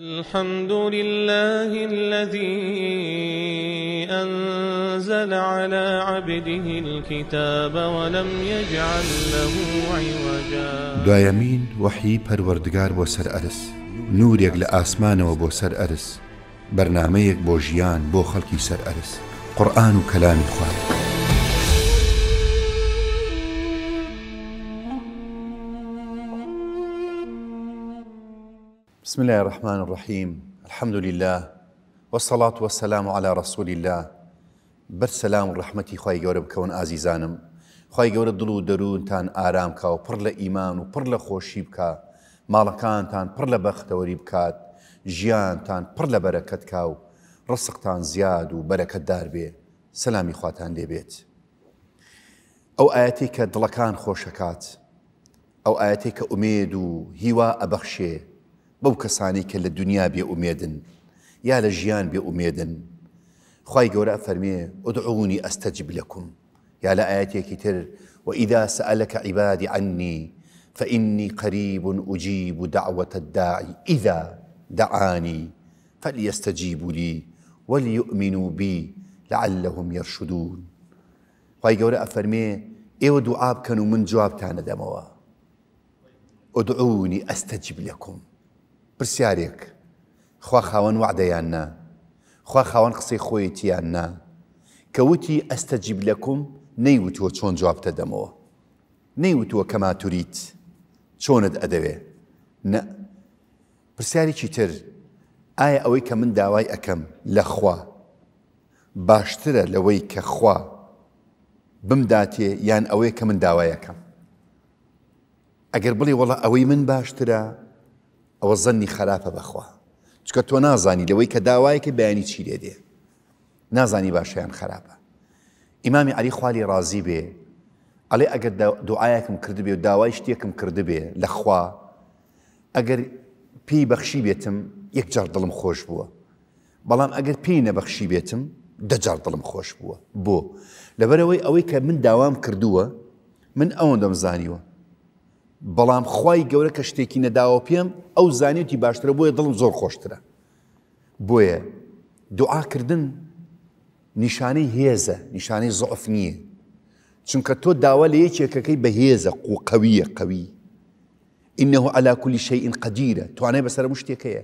الحمد لله الذي أنزل على عبده الكتاب ولم يجعل له عوجا دوایمین وحی پروردگار بۆ نور ئەرس نورێک و بو سر سەر برنامه بەرنمەیەک بو جيان بو خلقی سر ئەرس قرآن و كلام خواهد بسم الله الرحمن الرحيم الحمد لله والصلاة والسلام على رسول الله بر سلام و رحمەتی خی گەورە بکەون ئازیزانم خی گەورە دڵ و دەروونتان ئارام کا و پڕ لە ئیمان و پڕ لە خۆشی بکە ماڵەکانتان پڕ لە بەختەوەری بکات ژیانتان پڕ لە بەرەکەت کا و ڕسقتان زیاد و بەرەکەتدار بێ سەلامی خواتان دەبێت ئەو ئاەتی کە دڵەکان خۆشەکات ئەو ئاەتی کە ئومێد و هیوا ئەبەخشێ بو کەسانی کە لە دنیا بێ ئومێدن یا لە ژیان بێ ئومێدن خی گەورە فەرمێ ئۆدعونی ئەستەجب یا لە وإذا سألك عبادي عني فإني قريب أجيب دعوة الداعي إذا دعاني فليستجيبوا لي وليؤمنوا بي لعلهم يرشدون خی گەورە ئەفەرمێ اي ودعاب كانوا من جواب جوابتانە دموا أدعوني أستجب لكم پرسیارێک خوا خاوەن وعدەیان نا خوا خاوەن قسەی خۆیتیان نا کەوتی ئەستەجیب لەکم نەیوتوە چۆن جوابتە دەمەوە نەیوتوە کەماتوریت چۆنت ئەدەوێ نە پرسیارێکی تر ئایا ئەوەی کە من داوای ئەەکەم لە خوا باشترە لەوەی کە خوا بمداتێ یان ئەوەیە کە من داوایەکەم ئەگەر بڵێ وڵە ئەوەی من باشترە ئەوە زەنی خراپە بەخوا چکە تۆ نازانی لەوەی کە داوایکە بەیانی چی لێ دێ نازانی باشیان خراپە ئیمامی علی خالی رازی بێ ئەڵێ ئەگەر دوعاەکەم کردبێ و داوای شتێکم کردبێ لە خوا ئەگەر پێی بەخشی بێتم یەکجار دڵم خۆش بووە بەڵام ئەگەر پێی نەبەخشی بێتم دەجار دڵم خۆش بووە بۆ لەبەرەوەی ئەوەی کە من داوام کردووە من ئەوەن دەمزانیوە بەڵام خی گەورە کە شتێکی نەداوە پێم ئەو زانیتی باشترە بۆیە دڵم زۆر خۆشترە بۆیە دوعاکردن نیشانەی هێزە نیشانەی زۆف نییە چونکە تۆ داوا لە یەکێکەکەی بەهێزە قوقەویە قوی إنه على كل شيء قديرة تواني بسر مشتكية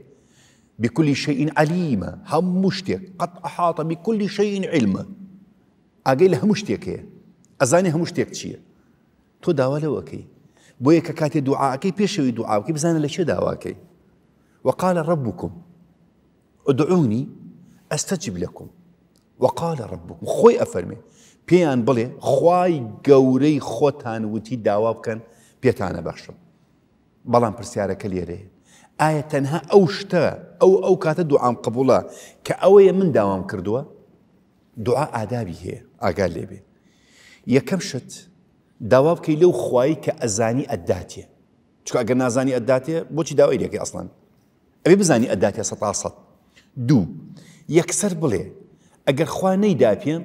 بكل شيء عليمة هم مشتك قد أحاط بكل شيء علما أقيل هم مشتكية أزاني هم مشتك تشيه تو داوا لوكي بۆیە کە کاتێ دوعاکەی پێشەوەی دوعاکەی بزانە لە چێ داواکەی وقالە ڕەبووکم ئۆدعونی ئەستەجیب لەکم وقالە ڕەبووکم خۆی ئەفەرمێ پێیان بڵێ خوای گەورەی خۆتان وتی داوا بکەن پێتانە بەخشم بەڵام پرسیارەکە لێرەیە ئایا تەنها ئەو شتە ئەو ئەو کاتە دوعام قبولە کە ئەوەیە من داوام کردووە دوعا ئادابی هەیە ئاگار لێبێ یەکەم شت دواب بکەی لو خوای کە ئەزانی ئەداتێ چکە ئەگەر نازانی ئەداتێ بۆچی داوای لەکەی ئەسڵان ئەوێ بزانی ئەداتێ سە دوو یەکسەر بڵێ ئەگەر خوا نەیداپێم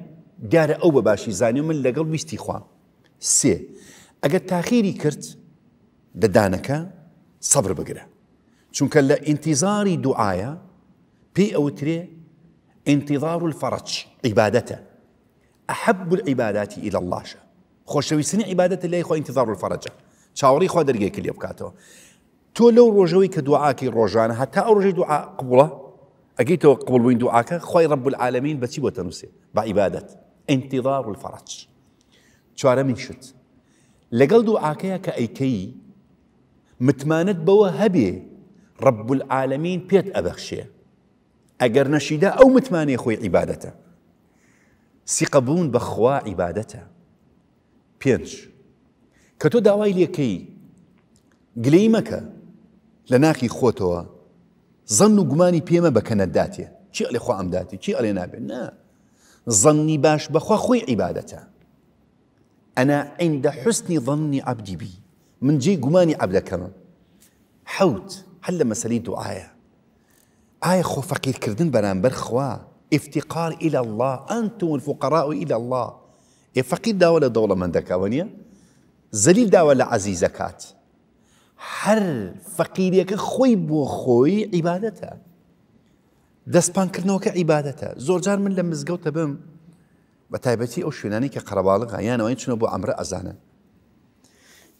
دیارە ئەو بە باشی زانی من لەگەڵ ویستی خوا سێ ئەگەر تاخیری کرد صبر سەبر بگرە چونکە لە ئینتیزاری دوعاە أو ئەوترێ انتظار الفرج عبادته أحب العبادات إلى الله شا. خۆشەویستنی عیباەت لای خۆ انتظار فەرەجە چاوەڕی خو دەرگێکی کلی بکاتو تو لو ڕۆژەوەی ک دعاکی ڕۆژانە هەتا ئەو دعا دوعا قوڵە ئەگەی تەوە قوڵبووین دوعاکە خۆی ڕب العالمین بەچی بۆ تەنووسێ با عبادت انتظار الفرج چاره من شت لەگەڵ دعاکه ک ئەیکەی متمانت بو هەبێ رب العالمین پێت ئەبەخشێ ئەگەر او ئەو متمانەی عبادته عیباەتە سیقەبوون بخوا عبادته پێنج کە تۆ داوای لەکەی گلەی مەکە لە ناخی خۆتەوە زەن و گومانی پێمە بەکەنەداتێ چی ئەلێ خۆ ئەمداتی چی ئەلێ نابێت نه زەنی باش بەخوا خۆی عیباەتە ئەنا عند حستنی ظن عبدی بی من جێی گومانی عبدەکەمە حوت هەل لە مەسەلی دوعاە ئایا خۆ فەقیرکردن بەرامبەر خوا افتقار إلى الله أنتم الفقراء إلى الله ئێ فەقیر داوە لە دەوڵەمەندەکەەوە نیە زەلیل داوە لە عزیزەکات هەر فەقیریەکە خۆی بۆ خۆی عیباەتە دەستپانکردنەوەکە عیباەتە زۆرجار من لە مزگەوتە بم بە تایبەتی ئەو شوێنانی کە قەرەباڵغ یانەوەی چونە بۆ ئەمرە ئەزانن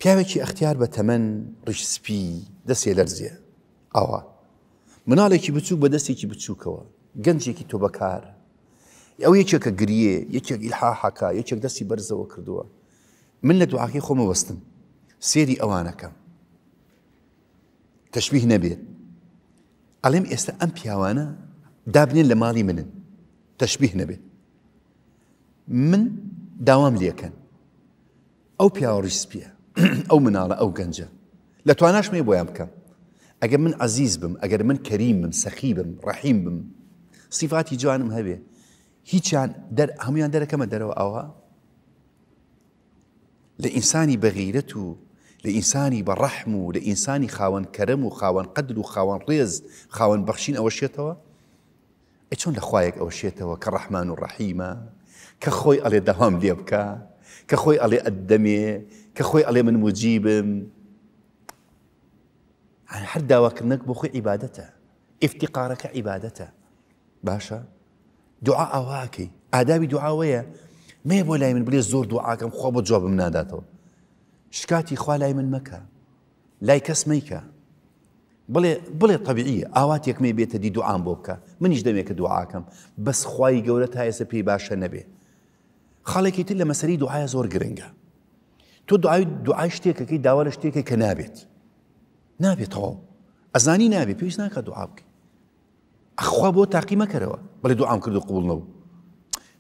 پیاوێکی ئەختیار بە تەمەەن ڕشسپی دەسێ لەرزیە ئاوا مناڵێکی بچوو بە دەستێکی بچووکەوە گەنجێکی تۆ بەکار ئەو یەکێکە گریە یەکێک ئیلها حەکە یەکێک دەستی بەرزەوە کردووە من لە دوعاقی خۆمە وەستم سێری ئەوانەکەم تەشبیه نەبێت ئەڵێم ئێستا ئەم پیاوانە دابنێن لە ماڵی منن تەشبیه نەبێت من داوام لەکەن ئەو پیاوەڕیسپیە ئەو مناڵە ئەو گەنجە لە تواناش مێ بۆیان بکەم ئەگەر من عزیز بم ئەگەر من کەریم بم سەخی بم ڕەحیم بم سیفاتی جوانم هەبێ هیچیان در همیان در کم در آوا لإنساني بغيرته لإنساني برحمه لإنساني خاوان كرم وخاوان قدر وخاوان رز خاوان بخشين أو شيء توا إيشون لخوايك أو شيء توا كرحمن الرحيم كخوي علي دوام ليبكا كخوي علي الدمي كخوي علي من مجيب يعني حد داوا كنك بخوي عبادته افتقارك عبادته باشا دوعا ئەوواکەی ئادابی دوعاوەیە مێ بۆ لای من بلێ زۆر دوعاکەم خۆ بۆ جواب بم ناداتەوە شکاتی خوا لای من مەکە لای کەس میکە بڵێ بڵێ طببیعیە ئاواتێکمێ بێتە دی دوعام بۆ بکە منیش دەمێکە دوعاکەم بەس خی گەورە تا ئێسە پێی باشە نەبێ خاڵێکی تر لە مەسەری دوعاە زۆر گرنگە تۆ دوعای دوعای شتێکەکەی داوا لە شتێکی کە نابێت نابێتەوە ئەزانی نابێت پێویست ناکە دوعا بکە اخوا بو تعقيم كروا بل دعاء كردو قبول نو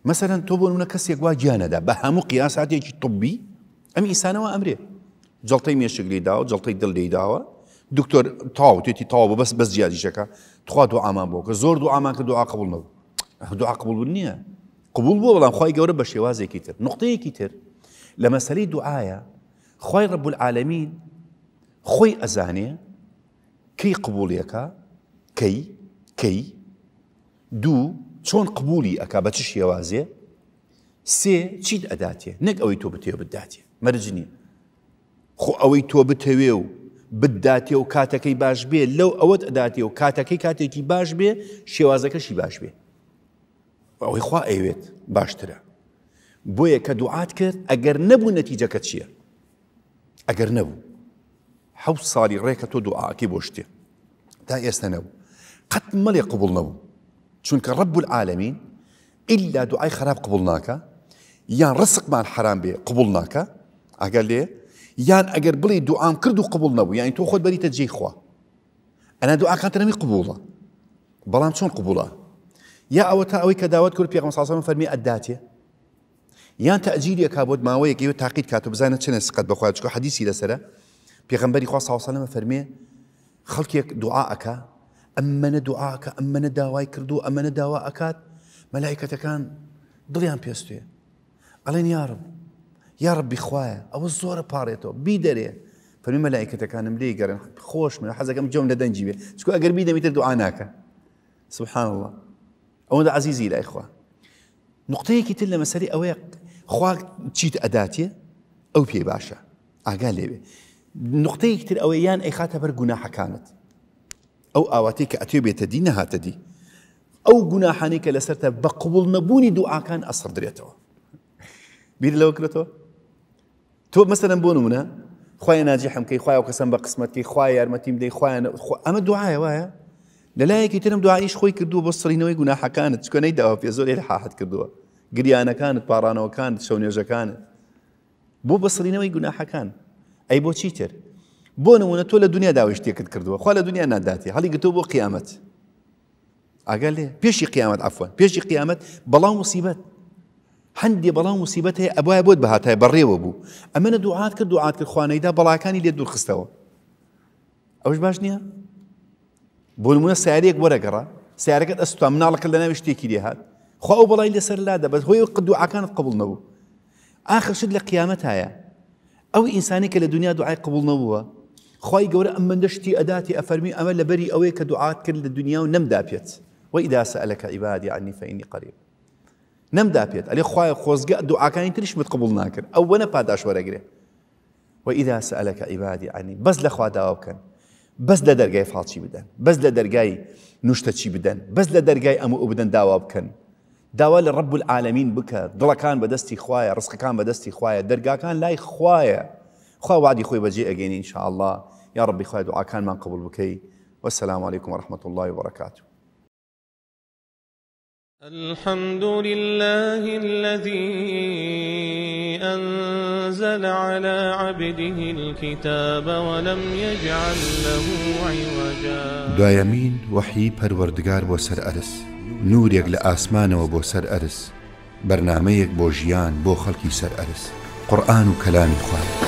مثلا تو بو نكس يقوا جانا دا بهمو قياسات يجي طبي ام انسان و امري جلطي مي شغلي داو جلطي دل دي داو دكتور تاو تي تي تاو بس بس جادي شكا تخوا دعاء ما بو زور دعاء ما كدعاء قبول نو دعاء قبول بنيه قبول بو ولا خوي غور بشيواز كيتر نقطه كيتر لما سالي دعايا خوي رب العالمين خوي ازاني كي قبول يكا كي کەی دوو چۆن قبولی ئەک بە چ شێوازێ سێ چیت ئەداتێ نەک ئەوەی تۆ بتێ بداتێ مەرج نیە خۆ ئەوەی تۆ بتەوێ و بداتێ و کاتەکەی باش بێ لەو ئەوەت ئەداتێ و کاتەکەی کاتێکی باش بێ شێوازەکەشی باش بێ ئەوەی خوا ئەوێت باشترە بۆیە کە دوعات کرد ئەگەر نەبوو نەتیجەکە چییە ئەگەر نەبوو حەوت ساڵی ڕێکە تۆ دوعاکی بۆ شتێ تا ئێستا نەبوو قد ملي قبلنا شنك كرب العالمين إلا دعاي خراب قبلناك يان رزق مع الحرام بي قبلناك أقال لي يان أجر بلي دعاء كردو قبلنا يعني تو خد بلي تجي خوا أنا دعاء كانت نمي قبولة بلان شون قبولة يا أو تا أوي كداوات كل بيغم صلى الله عليه وسلم فرمي أداتي يان تأجيل يا كابود ما ويك يو تعقيد كاتب زينة شنس قد بخواتشكو حديثي لسرة بيغم بري خوا صلى الله عليه وسلم فرمي خلقك دعاءك أما دعاك أما داواي كردو أمن داوا أكاد ملائكة كان ضليان بيستوي ألين يا رب يا رب بخوايا أو الزورة باريتو بيدري فمن ملائكة كان ملي قرن خوش من حزك أم جون لدن جيبي شكو أقر بيدا ميتر دعاناك سبحان الله أو هذا عزيزي لا إخوة نقطة هي كتلة مسألة أوي خواك تشيت أداتي أو بي باشا أقال لي نقطة هي كتلة أويان أي خاتها بر كانت او اواتيك اتيوبيا تدين هاتدي او جناحانيك لسرت بقبول نبوني دعاء كان اصر دريتو بيد لو كرتو تو مثلا بونونا خويا ناجحم كي خويا وقسم بقسمتي خويا ارمتيم دي خويا أنا... خو... اما دعاء يا وايا للايك يترم دعاء ايش خوي كردو بصري نوي جناح كانت شكون اي دعاء في زول الحا حد كردو قريانا كانت بارانا وكانت شونيوجا كانت بو بصري نوي جناح كان اي بو تشيتر بۆ نمونە تۆ لە دنیا داوای شتێکت کردووە خوا لە دنیا ناداتی هەڵی گتۆ بۆ قیامەت ئاگەر لێ پێشی قیامەت ئەفوان پێشی قیامەت بەڵام مسیبەت هەندێ بەڵام مسیبەت هەیە ئەبواە بۆت بەهاتای بەڕێوە بوو ئەمەە دوعات کرد دوعات کرد خوانەیدا بەڵاکانی لێ دوورخستەوە ئەوش باش نییە بۆ نمونە سیارێک وەرەگەڕ سیارەکەت ئەستوان مناڵەکە لە ناوی شتێکی لێ هاات خوا ئەو بەڵی لەسەر لادا بەس هۆی دوعاکانت قبول نەبوو ئاخرشت لە قیامەت هایە ئەو ئینسانی کە لە دنیا دوعای قبول نەبووە خی گەورە ئەم مندەشتی ئەداتی ئەفەرمی ئەمە لەبەری ئەوەی کە دوعات کرد لە دنیا و نەمدا پێێت وی داسە ئەلەکە عیبادی عنی فەینی قەریب نەمدا پێێت ئەلێ خخوای خۆزگە دوعاکانی تریشمت قبول ناکرد ئەو وەنە پاداش وەرەگرێ وإذا سألك عبادي عني بس لخوا داوا بكن بس لدرجاي فاطشي بدن بس لدرجاي نشتتشي بدن بس لدرجاي أمو أبدن داوا بكن داوا لرب العالمين بك ضلا كان بدستي خوايا رزق كان بدستي خوايا درجا كان لا خوايا خوا وعدي خوي بجي أجيني إن شاء الله يا رب خويا دعاء كان من قبل بكي والسلام عليكم ورحمة الله وبركاته الحمد لله الذي أنزل على عبده الكتاب ولم يجعل له عوجا دايمين وحي پروردگار بو سر أرس نور يقل آسمان و بو سر أرس برنامه يك بو جيان بو خلقي سر أرس قرآن و كلام خواه